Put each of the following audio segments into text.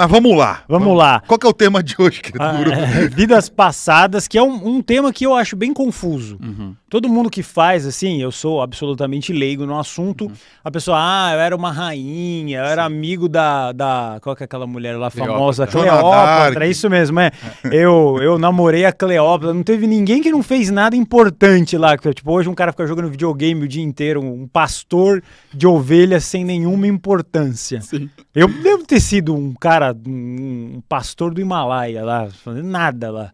Mas vamos lá. Vamos, vamos lá. Qual é o tema de hoje, querido? Ah, é, vidas passadas, que é um, um, tema que eu acho bem confuso. Uhum. Todo mundo que faz, assim, eu sou absolutamente leigo no assunto. Uhum. A pessoa, ah, eu era uma rainha, eu Sim. era amigo da, da. Qual que é aquela mulher lá famosa? Cleópatra, é isso mesmo, é. eu, eu namorei a Cleópatra. Não teve ninguém que não fez nada importante lá. Tipo, hoje um cara fica jogando videogame o dia inteiro, um pastor de ovelhas sem nenhuma importância. Sim. Eu devo ter sido um cara, um, um pastor do Himalaia lá, fazendo nada lá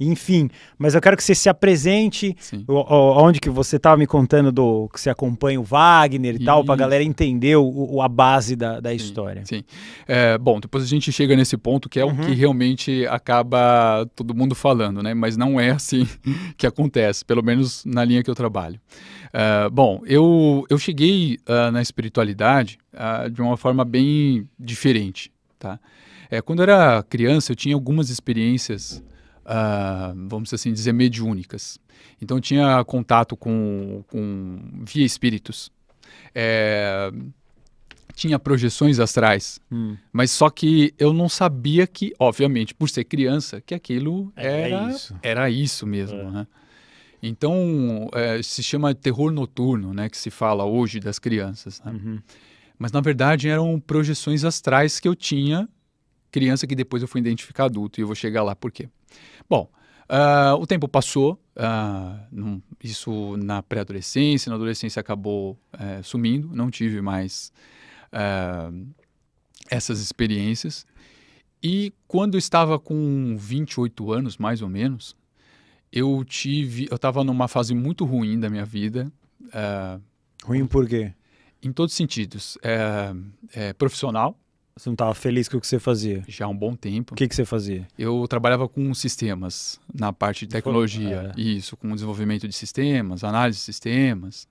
enfim. Mas eu quero que você se apresente, o, o, onde que você estava me contando do que você acompanha o Wagner e Isso. tal, para a galera entender o, o, a base da, da sim, história. Sim. É, bom, depois a gente chega nesse ponto que é uhum. o que uhum. realmente acaba todo mundo falando, né? Mas não é assim que acontece, pelo menos na linha que eu trabalho. Uh, bom, eu, eu cheguei uh, na espiritualidade uh, de uma forma bem diferente, tá? É, quando eu era criança, eu tinha algumas experiências uh, vamos assim dizer, mediúnicas. Então tinha contato com, com via espíritos. É, tinha projeções astrais, hum. mas só que eu não sabia que, obviamente, por ser criança, que aquilo é, é era, é isso. era isso mesmo, é. né? Então, é, se chama terror noturno, né, que se fala hoje das crianças. Né? Uhum. Mas, na verdade, eram projeções astrais que eu tinha criança que depois eu fui identificar adulto e eu vou chegar lá por quê. Bom, uh, o tempo passou, uh, isso na pré-adolescência, na adolescência acabou uh, sumindo, não tive mais ah, essas experiências. E quando eu estava com 28 anos, mais ou menos, eu tive, eu estava numa fase muito ruim da minha vida. ruim por quê? Em todos os sentidos. É, é, profissional, você não estava feliz com o que você fazia? Já há um bom tempo. O que, que você fazia? Eu trabalhava com sistemas, na parte de tecnologia. Ah, é. Isso, com desenvolvimento de sistemas, análise de sistemas.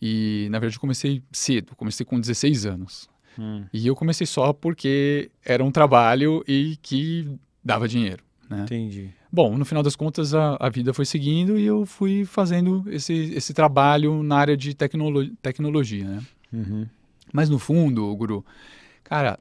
E, na verdade, eu comecei cedo, comecei com 16 anos. Hum. E eu comecei só porque era um trabalho e que dava dinheiro. Né? Entendi. Bom, no final das contas, a, a, vida foi seguindo e eu fui fazendo esse, esse trabalho na área de tecnolo tecnologia. Né? Uhum. Mas, no fundo, Guru, cara,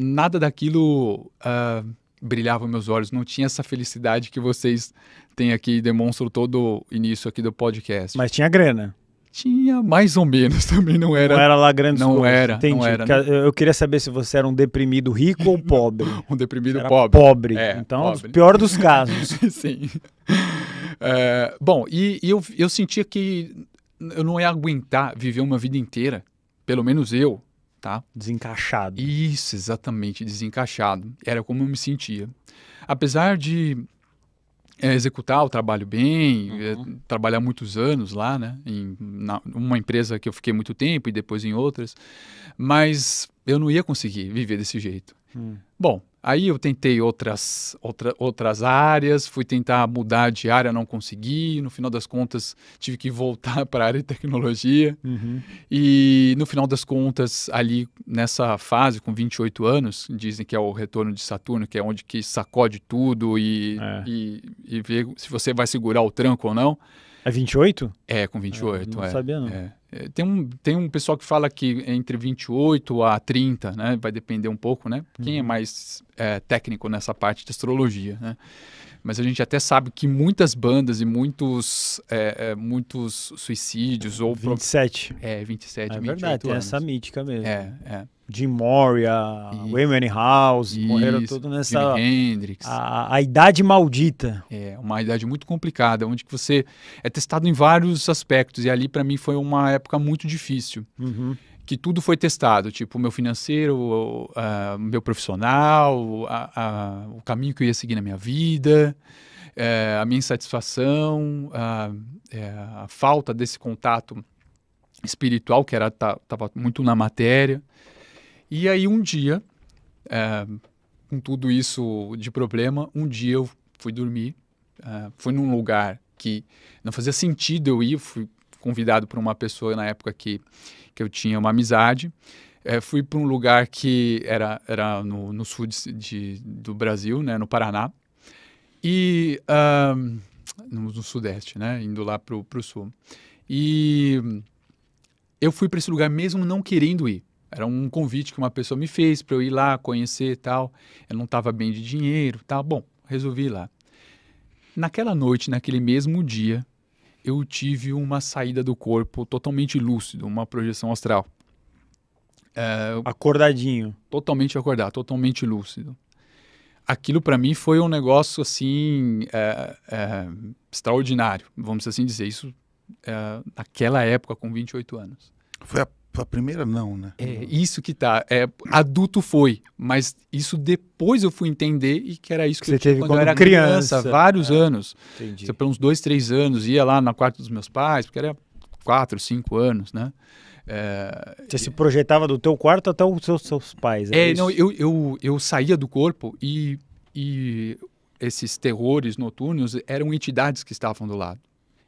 nada daquilo uh, brilhava meus olhos, não tinha essa felicidade que vocês têm aqui e demonstram todo o início aqui do podcast. Mas tinha grana. Tinha mais ou menos, também não era. Não era lá grande Não coisas. era, Entendi. não era. Né? Eu queria saber se você era um deprimido rico ou pobre. um deprimido pobre. Pobre. É, então, pobre. O pior dos casos. Sim. É, bom, e, e eu, eu sentia que eu não ia aguentar viver uma vida inteira, pelo menos eu, tá? Desencaixado. Isso, exatamente, desencaixado. Era como eu me sentia. Apesar de é, executar o trabalho bem, é, uhum. é, trabalhar muitos anos lá, né? Em na, uma empresa que eu fiquei muito tempo e depois em outras, mas eu não ia conseguir viver desse jeito. Hum. Bom, Aí eu tentei outras, outra, outras áreas, fui tentar mudar de área, não consegui. No final das contas, tive que voltar para a área de tecnologia. Uhum. E no final das contas, ali nessa fase, com 28 anos, dizem que é o retorno de Saturno, que é onde que sacode tudo e, é. e, e vê se você vai segurar o tranco ou não. É 28? É, com 28. É, não é, sabia, não. É. É, tem um, tem um pessoal que fala que é entre 28 a 30, né? Vai depender um pouco, né? Quem é uhum. mais é, técnico nessa parte de astrologia, né? Mas a gente até sabe que muitas bandas e muitos, é, é, muitos suicídios ou... 27. É, 27, é 28 verdade, anos. é essa mítica mesmo. É, é. Jim Moria, Wayne House, isso, morreram tudo nessa Jimi Hendrix. A, a, idade maldita. É, uma idade muito complicada, onde que você é testado em vários aspectos e ali para mim foi uma época muito difícil. Uhum. Que tudo foi testado, tipo o meu financeiro, o, a, meu profissional, a, o caminho que eu ia seguir na minha vida, é, a minha insatisfação, é, a falta desse contato espiritual que era estava muito na matéria. E aí um dia, é, com tudo isso de problema, um dia eu fui dormir, é, fui num lugar que não fazia sentido eu ir, fui convidado por uma pessoa na época que, que eu tinha uma amizade, é, fui para um lugar que era, era no, no sul de, de, do Brasil, né, no Paraná, e no, no, sudeste, né, indo lá para o sul. E eu fui para esse lugar mesmo não querendo ir. Era um convite que uma pessoa me fez para eu ir lá conhecer tal. Eu não estava bem de dinheiro tal. Bom, resolvi ir lá. Naquela noite, naquele mesmo dia, eu tive uma saída do corpo totalmente lúcido, uma projeção astral. É, Acordadinho. Totalmente acordado, totalmente lúcido. Aquilo para mim foi um negócio assim é, é, extraordinário, vamos assim dizer. Isso é, naquela época, com 28 anos. Foi a a primeira não, né? É isso que tá. É, adulto foi, mas isso depois eu fui entender e que era isso que, que eu tinha quando, quando eu era criança, criança é. vários é. anos. Entendi. Então, uns dois, três anos, ia lá na quarto dos meus pais, porque era quatro, cinco anos, né? É, Você se projetava do teu quarto até os seus, seus pais. É, é não, eu, eu, eu saía do corpo e, e esses terrores noturnos eram entidades que estavam do lado.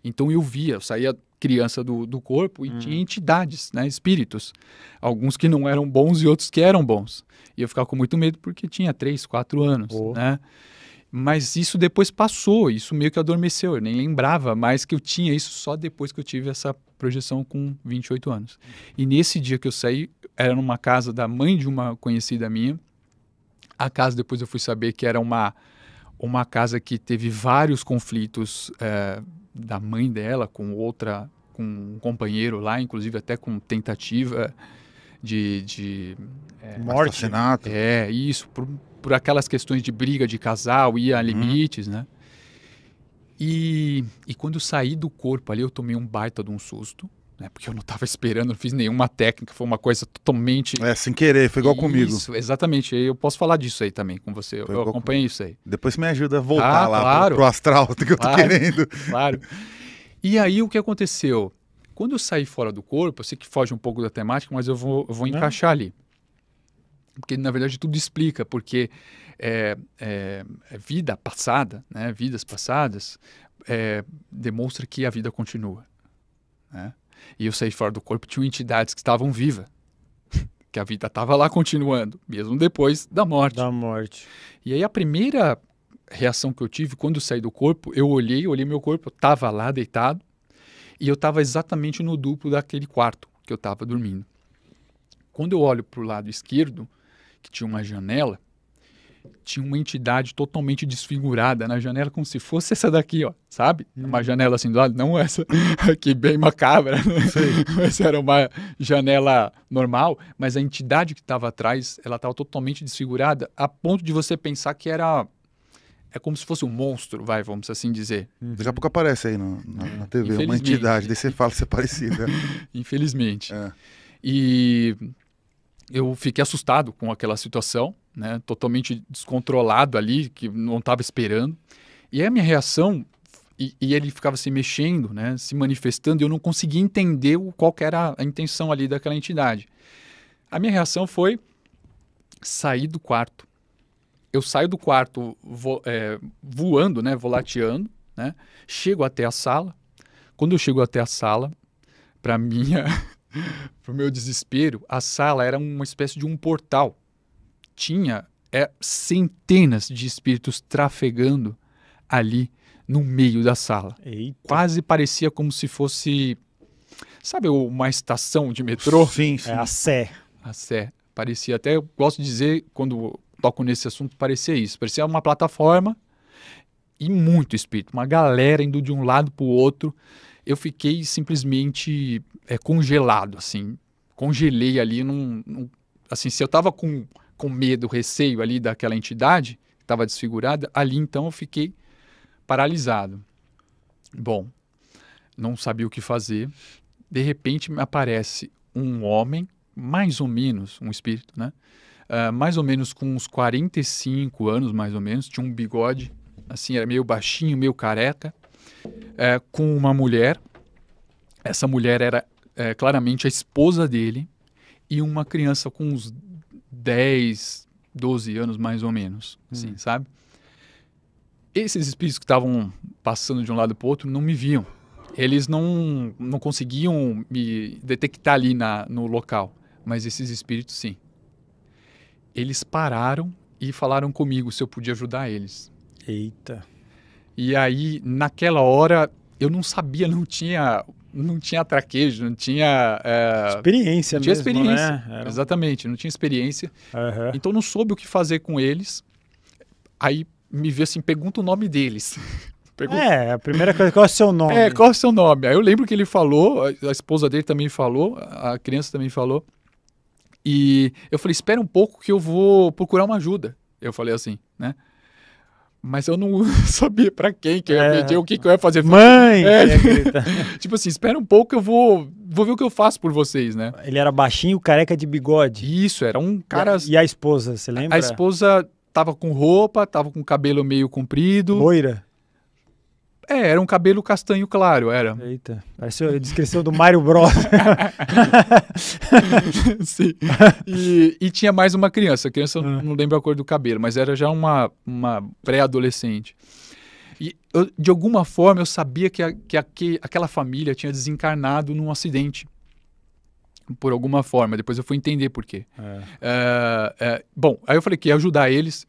Então eu via, eu saía criança do, do corpo e hum. tinha entidades, né, espíritos. Alguns que não eram bons e outros que eram bons. E eu ficava com muito medo porque tinha 3, 4 anos, oh. né? Mas isso depois passou, isso meio que adormeceu. Eu nem lembrava mais que eu tinha isso só depois que eu tive essa projeção com 28 anos. E nesse dia que eu saí, era numa casa da mãe de uma conhecida minha. A casa depois eu fui saber que era uma, uma casa que teve vários conflitos. É, da mãe dela com outra, com um companheiro lá, inclusive até com tentativa de, de é, morte, assassinato. é isso, por, por aquelas questões de briga de casal, ia a uhum. limites, né? E, e quando eu saí do corpo ali, eu tomei um baita de um susto né? Porque eu não estava esperando, não fiz nenhuma técnica, foi uma coisa totalmente. É, sem querer, foi igual isso, comigo. Isso, exatamente. Eu posso falar disso aí também com você. Foi eu acompanho com... isso aí. Depois me ajuda a voltar ah, lá claro. para o astral que eu tô querendo. Claro. E aí o que aconteceu? Quando eu saí fora do corpo, eu sei que foge um pouco da temática, mas eu vou, eu vou encaixar ali. Porque, na verdade, tudo explica, porque é, é, é, vida passada, né, vidas passadas, é, demonstra que a vida continua. Né? E eu saí fora do corpo, tinham entidades que estavam vivas. Que a vida estava lá continuando, mesmo depois da morte. Da morte. E aí a primeira reação que eu tive quando eu saí do corpo, eu olhei, olhei meu corpo, estava lá deitado, e eu estava exatamente no duplo daquele quarto que eu estava dormindo. Quando eu olho para o lado esquerdo, que tinha uma janela, tinha uma entidade totalmente desfigurada na janela, como se fosse essa daqui, ó, sabe? Hum. Uma uhum. janela assim do lado, não essa aqui bem macabra, né? mas era uma janela normal, mas a entidade que estava atrás, ela estava totalmente desfigurada, a ponto de você pensar que era é como se fosse um monstro, vai, vamos assim dizer. Uhum. Daqui a pouco aparece aí no, na, na TV, uma entidade, daí você fala se é parecida. Infelizmente. É. E eu fiquei assustado com aquela situação, né? Totalmente descontrolado ali, que não estava esperando. E a minha reação e, e, ele ficava se mexendo, né? Se manifestando. E eu não conseguia entender o, qual era a intenção ali daquela entidade. A minha reação foi sair do quarto. Eu saio do quarto vo, é, voando, né? Volateando, né? Chego até a sala. Quando eu chego até a sala, para minha Pro meu desespero, a sala era uma espécie de um portal. Tinha é, centenas de espíritos trafegando ali no meio da sala. Eita. Quase parecia como se fosse, sabe, uma estação de metrô? Sim, é, sim. É a Sé. A Sé. Parecia até, eu gosto de dizer, quando toco nesse assunto, parecia isso. Parecia uma plataforma e muito espírito. Uma galera indo de um lado para o outro eu fiquei simplesmente é, congelado, assim. Congelei ali num, num, assim, se eu tava com, com medo, receio ali daquela entidade que estava desfigurada, ali então eu fiquei paralisado. Bom, não sabia o que fazer. De repente me aparece um homem, mais ou menos, um espírito, né? Uh, mais ou menos com uns 45 anos, mais ou menos, tinha um bigode, assim, era meio baixinho, meio careca é, com uma mulher. Essa mulher era é, claramente a esposa dele e uma criança com uns 10, 12 anos mais ou menos, hum. assim, sabe? Esses espíritos que estavam passando de um lado para o outro não me viam. Eles não, não conseguiam me detectar ali na, no local, mas esses espíritos sim. Eles pararam e falaram comigo se eu podia ajudar eles. Eita. E aí, naquela hora, eu não sabia, não tinha não tinha traquejo, não tinha. É... Experiência, não tinha mesmo, experiência. Né? Era... Exatamente, não tinha experiência. Uhum. Então não soube o que fazer com eles. Aí me viu assim, pergunta o nome deles. pergunta... É, a primeira coisa, qual é o seu nome? É, qual é o seu nome? Aí eu lembro que ele falou, a esposa dele também falou, a criança também falou. E eu falei, espera um pouco que eu vou procurar uma ajuda. Eu falei assim, né? mas eu não sabia para quem que eu ia é. pedir, é. o que, que eu ia fazer. Mãe! É. tipo assim, espera um pouco, eu vou, vou ver o que eu faço por vocês, né? Ele era baixinho, careca de bigode. Isso, era um cara. E a, e a esposa, você lembra? A esposa tava com roupa, tava com cabelo meio comprido. Loira? É, era um cabelo castanho claro, era. Eita, pareceu a descrição do Mario Bros. Sim. E, e, tinha mais uma criança, a criança ah. não lembro a cor do cabelo, mas era já uma, uma pré-adolescente. E eu, de alguma forma eu sabia que, a, que, a, que aquela família tinha desencarnado num acidente por alguma forma. Depois eu fui entender por quê. É. Eh, eh, bom, aí eu falei que ia ajudar eles.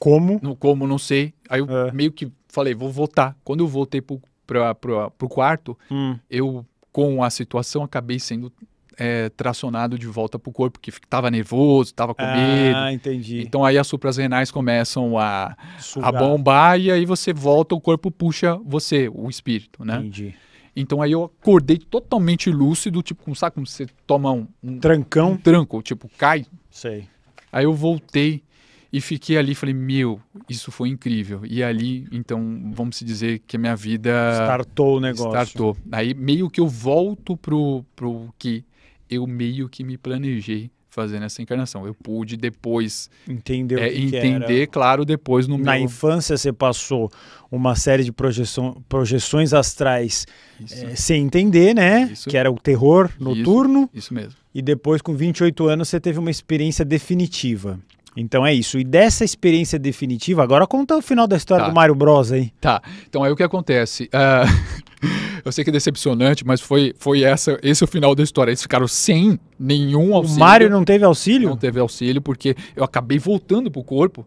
Como? No, como, não sei. Aí eu é. meio que falei, vou voltar. Quando eu voltei para o quarto, hum. eu, com a situação, acabei sendo é, tracionado de volta para o corpo, que estava nervoso, estava com ah, medo. Ah, entendi. Então aí as supras renais começam a, a bombar e aí você volta, o corpo puxa você, o espírito, né? Entendi. Então aí eu acordei totalmente lúcido, tipo, sabe como você toma um, um trancão? Um tranco, tipo, cai. Sei. Aí eu voltei e fiquei ali falei meu isso foi incrível e ali então vamos se dizer que a minha vida startou o negócio startou aí meio que eu volto pro pro que eu meio que me planejei fazer nessa encarnação eu pude depois entender é, entender claro depois no na meu... infância você passou uma série de projeção, projeções astrais é, sem entender né isso. que era o terror noturno isso, isso mesmo e depois com 28 anos você teve uma experiência definitiva então é isso. E dessa experiência definitiva, agora conta o final da história tá. do Mario Bros aí. Tá. Então aí o que acontece? Uh, eu sei que é decepcionante, mas foi, foi essa, esse é o final da história. Eles ficaram sem nenhum auxílio. O Mario não teve auxílio? Não teve auxílio, porque eu acabei voltando pro corpo.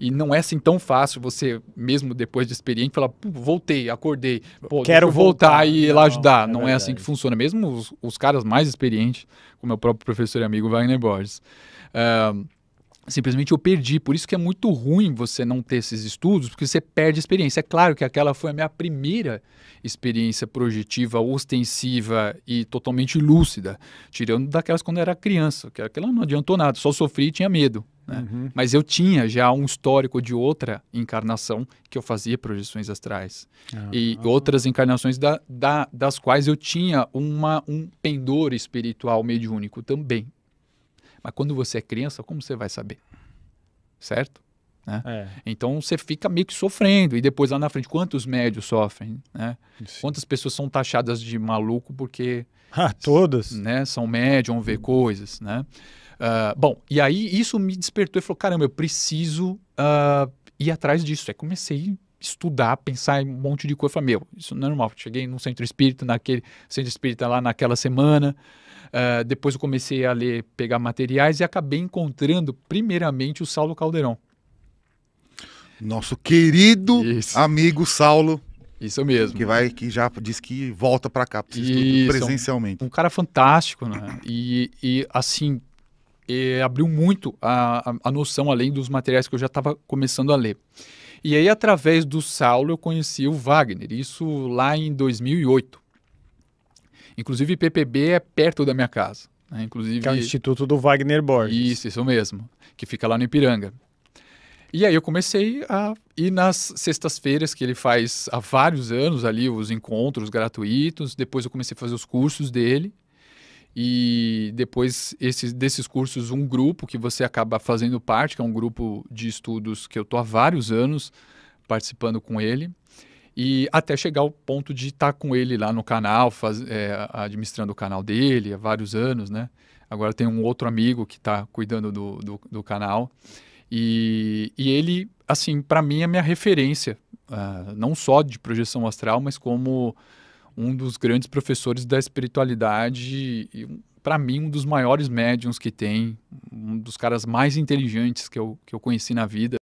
E não é assim tão fácil você, mesmo depois de experiente, falar, voltei, acordei, pô, quero voltar, voltar, e ir lá ajudar. Não, não é, não é assim que funciona. Mesmo os, os, caras mais experientes, como meu próprio professor e amigo Wagner Borges. Uh, simplesmente eu perdi. Por isso que é muito ruim você não ter esses estudos, porque você perde experiência. É claro que aquela foi a minha primeira experiência projetiva, ostensiva e totalmente lúcida, tirando daquelas quando eu era criança, que aquela não adiantou nada, só sofri e tinha medo. Né? Uhum. Mas eu tinha já um histórico de outra encarnação que eu fazia projeções astrais. Ah, e ah. outras encarnações da, da, das quais eu tinha uma, um pendor espiritual mediúnico também. Mas quando você é criança, como você vai saber? Certo? Né? É. Então você fica meio que sofrendo. E depois lá na frente, quantos médios sofrem? Né? Quantas pessoas são taxadas de maluco porque. Ah, todas. Né, são vão ver coisas. Né? Uh, bom, e aí isso me despertou e falou: caramba, eu preciso uh, ir atrás disso. Aí comecei estudar, pensar em um monte de coisa. falei, meu, isso não é normal. Cheguei num centro espírita, naquele centro espírita lá naquela semana. Uh, depois eu comecei a ler, pegar materiais e acabei encontrando, primeiramente, o Saulo Caldeirão. Nosso querido isso. amigo Saulo. Isso mesmo. Que vai, que já diz que volta para cá é presencialmente. Um, um, cara fantástico, né? E, e assim, e eh, abriu muito a, a, a noção, além dos materiais que eu já estava começando a ler. E aí, através do Saulo, eu conheci o Wagner, isso lá em 2008. Inclusive, PPB é perto da minha casa. Né? Inclusive, que é o Instituto do Wagner Borges. Isso, isso mesmo, que fica lá no Ipiranga. E aí eu comecei a ir nas sextas-feiras que ele faz há vários anos ali os encontros gratuitos. Depois eu comecei a fazer os cursos dele e depois esses, desses cursos, um grupo que você acaba fazendo parte, que é um grupo de estudos que eu estou há vários anos participando com ele, e até chegar ao ponto de estar tá com ele lá no canal, faz, é, administrando o canal dele há vários anos, né? Agora tem um outro amigo que está cuidando do, do, do, canal. E, e ele, assim, para mim é minha referência, uh, não só de projeção astral, mas como um dos grandes professores da espiritualidade e, para mim, um dos maiores médiums que tem, um dos caras mais inteligentes que eu, que eu conheci na vida.